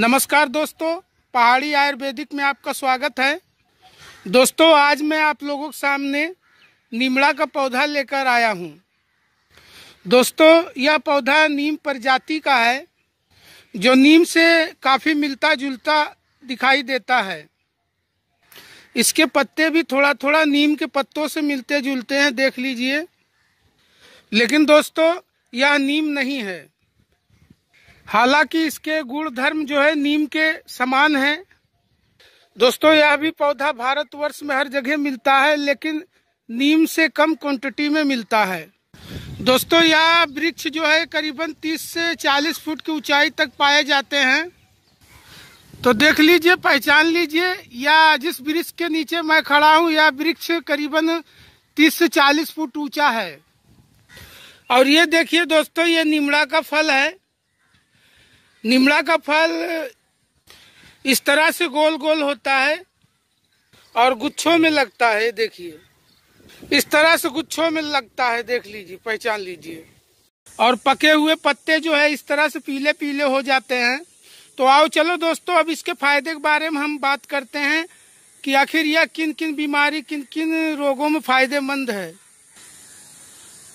नमस्कार दोस्तों पहाड़ी आयुर्वेदिक में आपका स्वागत है दोस्तों आज मैं आप लोगों के सामने नीमड़ा का पौधा लेकर आया हूँ दोस्तों यह पौधा नीम प्रजाति का है जो नीम से काफ़ी मिलता जुलता दिखाई देता है इसके पत्ते भी थोड़ा थोड़ा नीम के पत्तों से मिलते जुलते हैं देख लीजिए लेकिन दोस्तों यह नीम नहीं है हालांकि इसके गुणधर्म जो है नीम के समान है दोस्तों यह भी पौधा भारतवर्ष में हर जगह मिलता है लेकिन नीम से कम क्वांटिटी में मिलता है दोस्तों यह वृक्ष जो है करीबन 30 से 40 फुट की ऊंचाई तक पाए जाते हैं तो देख लीजिए पहचान लीजिए या जिस वृक्ष के नीचे मैं खड़ा हूँ यह वृक्ष करीबन 30 से 40 फुट ऊंचा है और ये देखिए दोस्तों ये नीमड़ा का फल है निमड़ा का फल इस तरह से गोल गोल होता है और गुच्छों में लगता है देखिए इस तरह से गुच्छों में लगता है देख लीजिए पहचान लीजिए और पके हुए पत्ते जो है इस तरह से पीले पीले हो जाते हैं तो आओ चलो दोस्तों अब इसके फायदे के बारे में हम बात करते हैं कि आखिर यह किन किन बीमारी किन किन रोगों में फायदेमंद है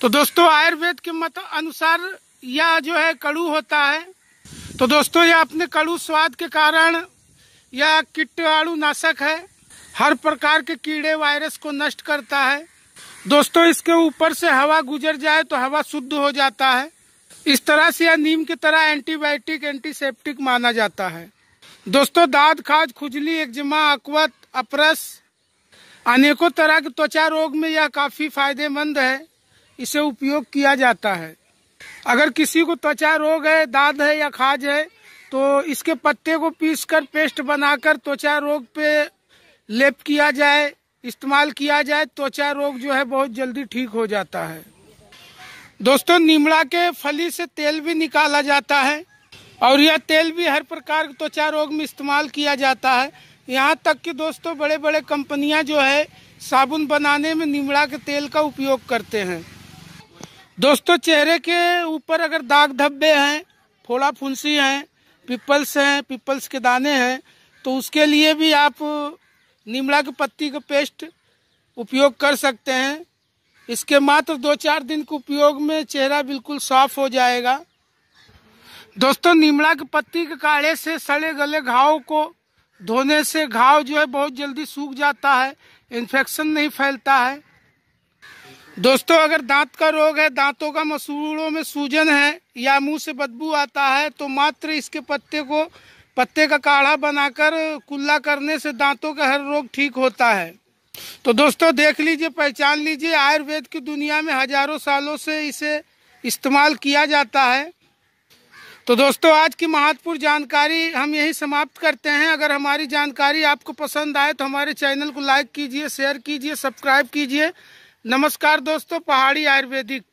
तो दोस्तों आयुर्वेद के मत अनुसार यह जो है कड़ू होता है तो दोस्तों ये अपने कड़ू स्वाद के कारण यह कीटाणु नाशक है हर प्रकार के कीड़े वायरस को नष्ट करता है दोस्तों इसके ऊपर से हवा गुजर जाए तो हवा शुद्ध हो जाता है इस तरह से यह नीम की तरह एंटीबायोटिक एंटीसेप्टिक माना जाता है दोस्तों दाद खाज खुजली एक्जिमा अकवत अपरस अनेकों तरह के त्वचा रोग में यह काफी फायदेमंद है इसे उपयोग किया जाता है अगर किसी को त्वचा रोग है दाद है या खाज है तो इसके पत्ते को पीसकर पेस्ट बनाकर त्वचा रोग पे लेप किया जाए इस्तेमाल किया जाए त्वचा रोग जो है बहुत जल्दी ठीक हो जाता है दोस्तों नीमड़ा के फली से तेल भी निकाला जाता है और यह तेल भी हर प्रकार के त्वचा रोग में इस्तेमाल किया जाता है यहाँ तक कि दोस्तों बड़े बड़े कंपनियाँ जो है साबुन बनाने में नीमड़ा के तेल का उपयोग करते हैं दोस्तों चेहरे के ऊपर अगर दाग धब्बे हैं फोड़ा फुंसी हैं पिपल्स हैं पिपल्स के दाने हैं तो उसके लिए भी आप नीमड़ा की पत्ती का पेस्ट उपयोग कर सकते हैं इसके मात्र दो चार दिन के उपयोग में चेहरा बिल्कुल साफ हो जाएगा दोस्तों नीमड़ा की पत्ती के काढ़े से सड़े गले घाव को धोने से घाव जो है बहुत जल्दी सूख जाता है इन्फेक्शन नहीं फैलता है दोस्तों अगर दांत का रोग है दांतों का मसूड़ों में सूजन है या मुंह से बदबू आता है तो मात्र इसके पत्ते को पत्ते का काढ़ा बनाकर कुल्ला करने से दांतों का हर रोग ठीक होता है तो दोस्तों देख लीजिए पहचान लीजिए आयुर्वेद की दुनिया में हजारों सालों से इसे इस्तेमाल किया जाता है तो दोस्तों आज की महत्वपूर्ण जानकारी हम यही समाप्त करते हैं अगर हमारी जानकारी आपको पसंद आए तो हमारे चैनल को लाइक कीजिए शेयर कीजिए सब्सक्राइब कीजिए नमस्कार दोस्तों पहाड़ी आयुर्वेदिक